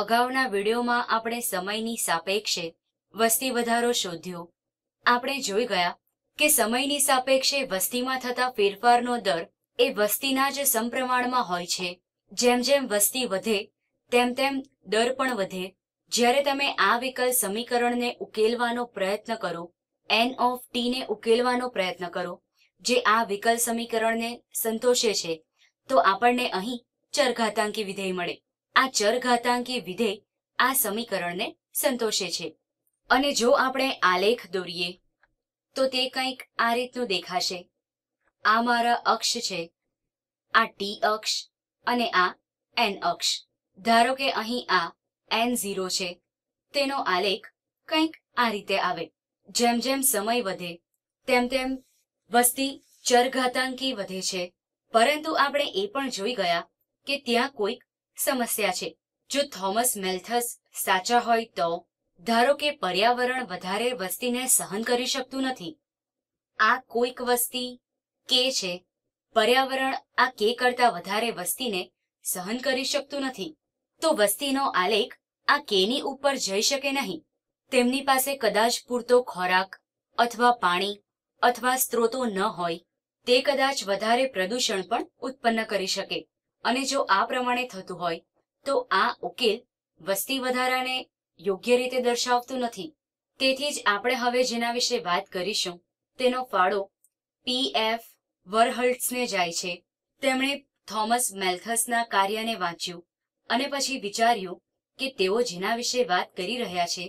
અગાઉના વિડીયોમાં આપણે સમયની સાપેક્ષે વસ્તી વધારો શોધ્યો આપણે જોઈ ગયા કે સમયની સાપેક્ષે વસ્તીમાં થતા ફેરફારનો દર એ વસ્તીના જ સમપ્રમાણમાં હોય છે જેમ જેમ વસ્તી વધે તેમ તેમ દર પણ વધે જ્યારે તમે આ વિકલ સમીકરણને ઉકેલવાનો પ્રયત્ન કરો એન ઓફ ટીને ઉકેલવાનો પ્રયત્ન કરો જે આ વિકલ સમીકરણને સંતોષે છે તો આપણને અહીં ચરઘાતાંકી વિધેય મળે આ ચરઘાતાંકી વિધેય આ સમીકરણને સંતોષે છે અને જો આપણે આલેખ દોરીએ તો તે કંઈક આ રીતનું દેખાશે આ મારા અક્ષ છે આ ટી અક્ષ અને આ એન અક્ષ ધારો કે અહીં આ એન ઝીરો છે તેનો આલેખ કંઈક આ રીતે આવે જેમ જેમ સમય વધે તેમ તેમ વસ્તી ચરઘાતાંકી વધે છે પરંતુ આપણે એ પણ જોઈ ગયા કે ત્યાં કોઈક સમસ્યા છે જો થોમસ મેલ્થસ સાચા હોય તો ધારો કે પર્યાવરણ વધારે વસ્તીને સહન કરી શકતું નથી આ કોઈક વસ્તી કે છે પર્યાવરણ આ કે કરતા વધારે વસ્તીને સહન કરી શકતું નથી તો વસ્તીનો આલેખ આ કેની ઉપર જઈ શકે નહીં તેમની પાસે કદાચ પૂરતો ખોરાક અથવા પાણી અથવા સ્ત્રોતો ન હોય તે કદાચ વધારે પ્રદૂષણ પણ ઉત્પન્ન કરી શકે અને જો આ પ્રમાણે થતું હોય તો આ ઉકેલ વસ્તી વધારાને યોગ્ય રીતે દર્શાવતું નથી તેથી જ આપણે હવે જેના વિશે વાત કરીશું તેનો ફાળો પી એફ વરહલ્ટ્સને જાય છે તેમણે થોમસ મેલ્થસના કાર્યને વાંચ્યું અને પછી વિચાર્યું કે તેઓ જેના વિશે વાત કરી રહ્યા છે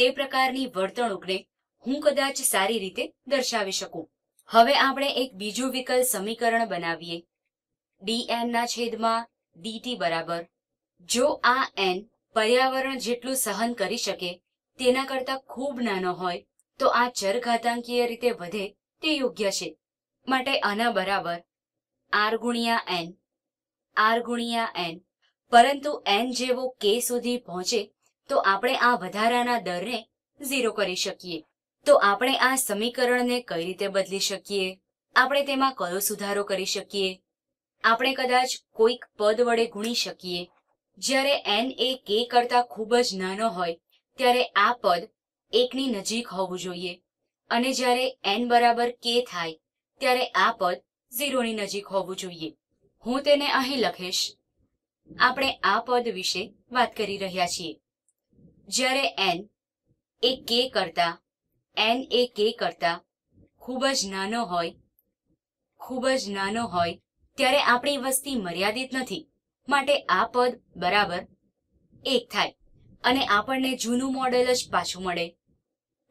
તે પ્રકારની વર્તણૂકને હું કદાચ સારી રીતે દર્શાવી શકું હવે આપણે એક બીજું વિકલ્પ સમીકરણ બનાવીએ ડીએનના છેદમાં ડીટી બરાબર જો આ એન પર્યાવરણ જેટલું સહન કરી શકે તેના કરતાં ખૂબ નાનો હોય તો આ ચરઘાતાંકીય રીતે વધે તે યોગ્ય છે માટે આના બરાબર આર ગુણ્યા એન આર ગુણ્યા એન પરંતુ એન જેવો કે સુધી પહોંચે તો આપણે આ વધારાના દરને ઝીરો કરી શકીએ તો આપણે આ સમીકરણને કઈ રીતે બદલી શકીએ આપણે તેમાં કયો સુધારો કરી શકીએ આપણે કદાચ કોઈક પદ વડે ગુણી શકીએ જ્યારે એન એ કે કરતાં ખૂબ જ નાનો હોય ત્યારે આ પદ એકની નજીક હોવું જોઈએ અને જ્યારે એન બરાબર કે થાય ત્યારે આ પદ ઝીરોની નજીક હોવું જોઈએ હું તેને અહીં લખીશ આપણે આ પદ વિશે વાત કરી રહ્યા છીએ જ્યારે એન એ કે કરતા એન એ કે કરતા ખૂબ જ નાનો હોય ખૂબ જ નાનો હોય ત્યારે આપણી વસ્તી મર્યાદિત નથી માટે આ પદ બરાબર એક થાય અને આપણને જૂનું મોડેલ જ પાછું મળે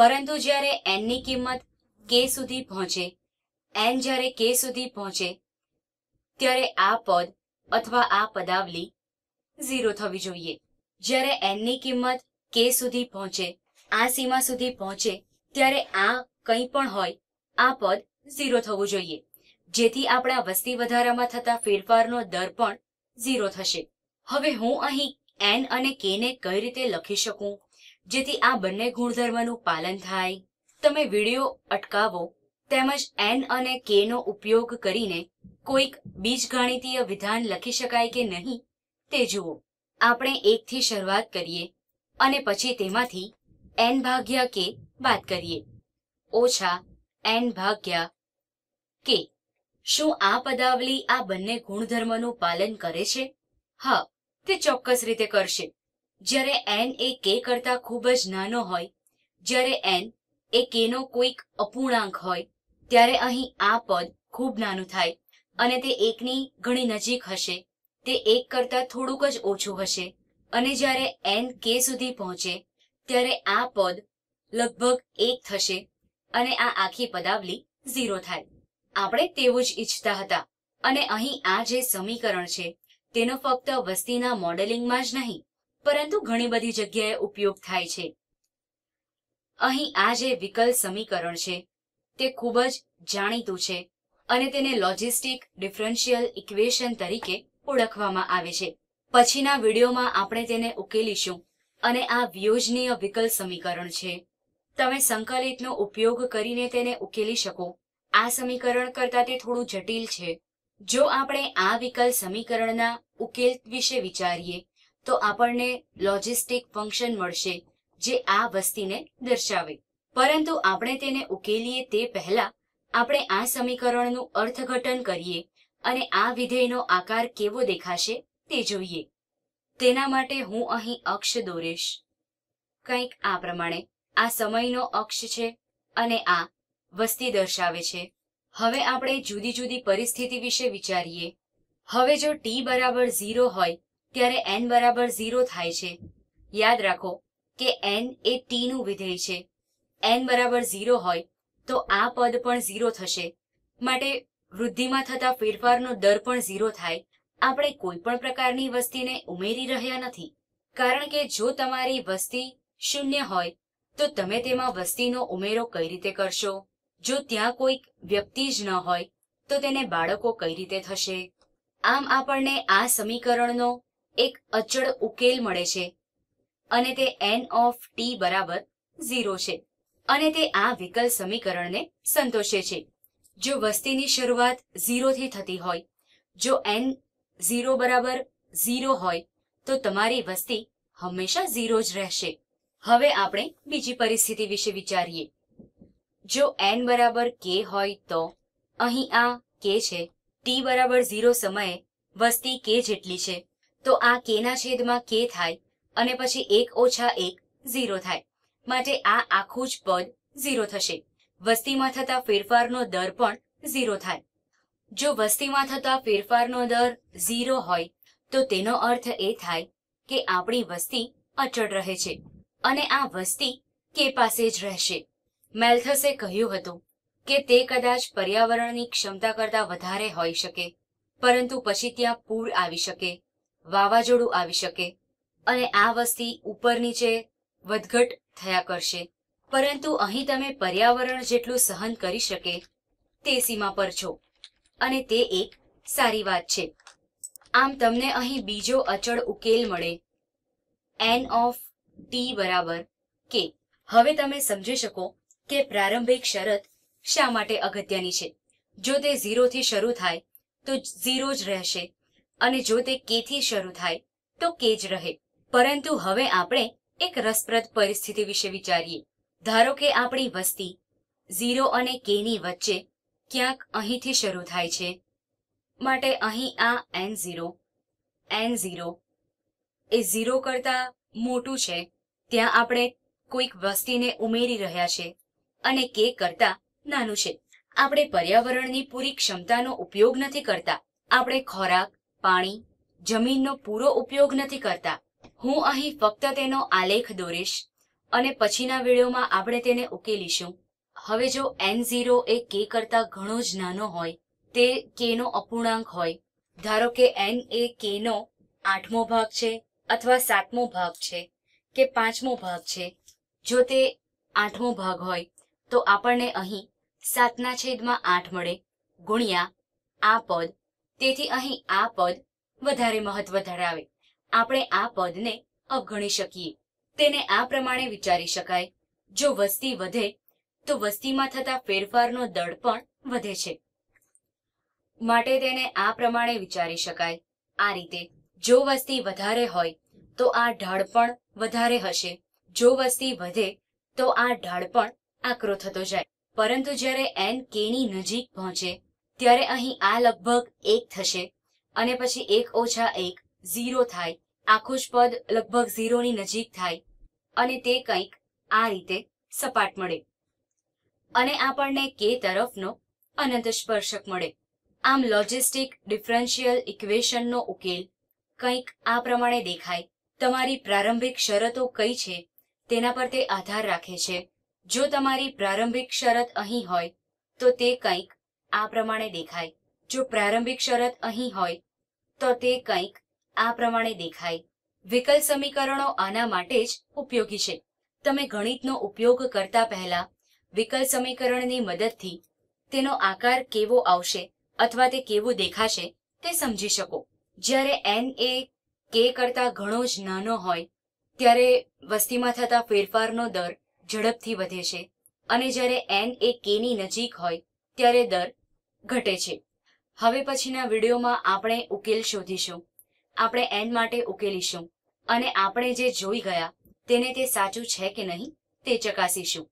પરંતુ જ્યારે એનની કિંમત કે સુધી પહોંચે એન જ્યારે કે સુધી પહોંચે ત્યારે આ પદ અથવા આ પદાવલી ઝીરો થવી જોઈએ જ્યારે એનની કિંમત કે સુધી પહોંચે આ સીમા સુધી પહોંચે ત્યારે આ કંઈ પણ હોય આ પદ ઝીરો થવું જોઈએ જેથી આપણા વસ્તી વધારામાં થતા ફેરફારનો દર પણ ઝીરો થશે હવે હું અહીં એન અને કે ને કઈ રીતે લખી શકું જેથી આ બંને ગુણધર્મનું પાલન થાય તમે વિડીયો અટકાવો તેમજ એન અને કે નો ઉપયોગ કરીને કોઈક બીજગણિતીય વિધાન લખી શકાય કે નહીં તે જુઓ આપણે એકથી શરૂઆત કરીએ અને પછી તેમાંથી એન ભાગ્યા કે વાત કરીએ ઓછા એન ભાગ્યા કે શું આ પદાવલી આ બંને ગુણધર્મનું પાલન કરે છે હા તે ચોક્કસ રીતે કરશે જ્યારે એન એ કે કરતા ખૂબ જ નાનો હોય જ્યારે એન એ કેનો કોઈક અપૂર્ણાંક હોય ત્યારે અહીં આ પદ ખૂબ નાનું થાય અને તે એકની ઘણી નજીક હશે તે એક કરતા થોડુંક જ ઓછું હશે અને જ્યારે એન કે સુધી પહોંચે ત્યારે આ પદ લગભગ એક થશે અને આ આખી પદાવલી ઝીરો થાય આપણે તેવું જ ઈચ્છતા હતા અને અહીં આ જે સમીકરણ છે તેનો ફક્ત વસ્તીના મોડેલિંગમાં જ નહીં પરંતુ ઘણી બધી જગ્યાએ ઉપયોગ થાય છે અહીં આ જે વિકલ સમીકરણ છે તે ખૂબ જ જાણીતું છે અને તેને લોજિસ્ટિક ડિફરન્શિયલ ઇક્વેશન તરીકે ઓળખવામાં આવે છે પછીના વિડીયોમાં આપણે તેને ઉકેલીશું અને આ વિયોજનીય વિકલ સમીકરણ છે તમે સંકલિતનો ઉપયોગ કરીને તેને ઉકેલી શકો આ સમીકરણ કરતાં તે થોડું જટિલ છે જો આપણે આ વિકલ સમીકરણના ઉકેલ વિશે વિચારીએ તો આપણને લોજિસ્ટિક ફંક્શન મળશે જે આ વસ્તીને દર્શાવે પરંતુ આપણે તેને ઉકેલીએ તે પહેલા આપણે આ સમીકરણનું અર્થઘટન કરીએ અને આ વિધેયનો આકાર કેવો દેખાશે તે જોઈએ તેના માટે હું અહીં અક્ષ દોરીશ કંઈક આ પ્રમાણે આ સમયનો અક્ષ છે અને આ વસ્તી દર્શાવે છે હવે આપણે જુદી જુદી પરિસ્થિતિ વિશે વિચારીએ હવે જો ટી બરાબર ઝીરો હોય ત્યારે એન બરાબર ઝીરો થાય છે યાદ રાખો કે એન એ ટીનું વિધેય છે એન બરાબર ઝીરો હોય તો આ પદ પણ ઝીરો થશે માટે વૃદ્ધિમાં થતા ફેરફારનો દર પણ ઝીરો થાય આપણે કોઈ પણ પ્રકારની વસ્તીને ઉમેરી રહ્યા નથી કારણ કે જો તમારી વસ્તી શૂન્ય હોય તો તમે તેમાં વસ્તીનો ઉમેરો કઈ રીતે કરશો જો ત્યાં કોઈક વ્યક્તિ જ ન હોય તો તેને બાળકો કઈ રીતે થશે આમ આપણને આ સમીકરણનો એક અચળ ઉકેલ મળે છે અને તે એન ઓફ ટી બરાબર ઝીરો છે અને તે આ વિકલ સમીકરણને સંતોષે છે જો વસ્તીની શરૂઆત ઝીરોથી થતી હોય જો એન ઝીરો બરાબર ઝીરો હોય તો તમારી વસ્તી હંમેશા ઝીરો જ રહેશે હવે આપણે બીજી પરિસ્થિતિ વિશે વિચારીએ જો એન બરાબર કે હોય તો અહીં આ કે છે ટી બરાબર ઝીરો સમયે વસ્તી કે જેટલી છે તો આ કેના છેદમાં કે થાય અને પછી એક ઓછા એક ઝીરો થાય માટે આ આખું જ પદ ઝીરો થશે વસ્તીમાં થતા ફેરફારનો દર પણ ઝીરો થાય જો વસ્તીમાં થતા ફેરફારનો દર ઝીરો હોય તો તેનો અર્થ એ થાય કે આપણી વસ્તી અચળ રહે છે અને આ વસ્તી કે પાસે જ રહેશે મેલ્થસે કહ્યું હતું કે તે કદાચ પર્યાવરણની ક્ષમતા કરતાં વધારે હોઈ શકે પરંતુ પછી ત્યાં પૂર આવી શકે વાવાઝોડું આવી શકે અને આ વસ્તી ઉપર નીચે વધઘટ થયા કરશે પરંતુ અહીં તમે પર્યાવરણ જેટલું સહન કરી શકે તે સીમા પર છો અને તે એક સારી વાત છે આમ તમને અહીં બીજો અચળ ઉકેલ મળે એન ઓફ ટી બરાબર કે હવે તમે સમજી શકો કે પ્રારંભિક શરત શા માટે અગત્યની છે જો તે ઝીરોથી શરૂ થાય તો ઝીરો જ રહેશે અને જો તે કેથી શરૂ થાય તો કે જ રહે પરંતુ હવે આપણે એક રસપ્રદ પરિસ્થિતિ વિશે વિચારીએ ધારો કે આપણી વસ્તી ઝીરો અને કેની વચ્ચે ક્યાંક અહીંથી શરૂ થાય છે માટે અહીં આ એન ઝીરો એન ઝીરો એ ઝીરો કરતાં મોટું છે ત્યાં આપણે કોઈક વસ્તીને ઉમેરી રહ્યા છે અને કે કરતા નાનું છે આપણે પર્યાવરણની પૂરી ક્ષમતાનો ઉપયોગ નથી કરતા આપણે ખોરાક પાણી જમીનનો પૂરો ઉપયોગ નથી કરતા હું અહીં ફક્ત તેનો આલેખ દોરીશ અને પછીના વિડીયોમાં આપણે તેને ઉકેલીશું હવે જો એન ઝીરો એ કે કરતા ઘણો જ નાનો હોય તે કેનો અપૂર્ણાંક હોય ધારો કે એન એ કેનો આઠમો ભાગ છે અથવા સાતમો ભાગ છે કે પાંચમો ભાગ છે જો તે આઠમો ભાગ હોય તો આપણને અહીં સાતના છેદમાં આઠ મળે ગુણ્યા આ પદ તેથી અહીં આ પદ વધારે મહત્વ ધરાવે આપણે આ પદને અવગણી શકીએ તેને આ પ્રમાણે વિચારી શકાય જો વસ્તી વધે તો વસ્તીમાં થતા ફેરફારનો દળ પણ વધે છે માટે તેને આ પ્રમાણે વિચારી શકાય આ રીતે જો વસ્તી વધારે હોય તો આ ઢાળ પણ વધારે હશે જો વસ્તી વધે તો આ ઢાળ પણ આકરો થતો જાય પરંતુ જ્યારે એન કેની નજીક પહોંચે ત્યારે અહીં આ લગભગ એક થશે અને પછી એક ઓછા એક ઝીરો થાય આખું પદ લગભગ ઝીરોની નજીક થાય અને તે કંઈક આ રીતે સપાટ મળે અને આપણને કે તરફનો અનંત સ્પર્શક મળે આમ લોજિસ્ટિક ડિફરન્શિયલ ઇક્વેશનનો ઉકેલ કંઈક આ પ્રમાણે દેખાય તમારી પ્રારંભિક શરતો કઈ છે તેના પર તે આધાર રાખે છે જો તમારી પ્રારંભિક શરત અહીં હોય તો તે કંઈક આ પ્રમાણે દેખાય જો પ્રારંભિક શરત અહીં હોય તો તે કંઈક આ પ્રમાણે દેખાય વિકલ સમીકરણો આના માટે જ ઉપયોગી છે તમે ગણિતનો ઉપયોગ કરતા પહેલા વિકલ સમીકરણની મદદથી તેનો આકાર કેવો આવશે અથવા તે કેવું દેખાશે તે સમજી શકો જ્યારે એન એ કે કરતા ઘણો જ નાનો હોય ત્યારે વસ્તીમાં થતા ફેરફારનો દર ઝડપથી વધે છે અને જ્યારે એન એ કે ની નજીક હોય ત્યારે દર ઘટે છે હવે પછીના વિડીયોમાં આપણે ઉકેલ શોધીશું આપણે એન માટે ઉકેલીશું અને આપણે જે જોઈ ગયા તેને તે સાચું છે કે નહીં તે ચકાસીશું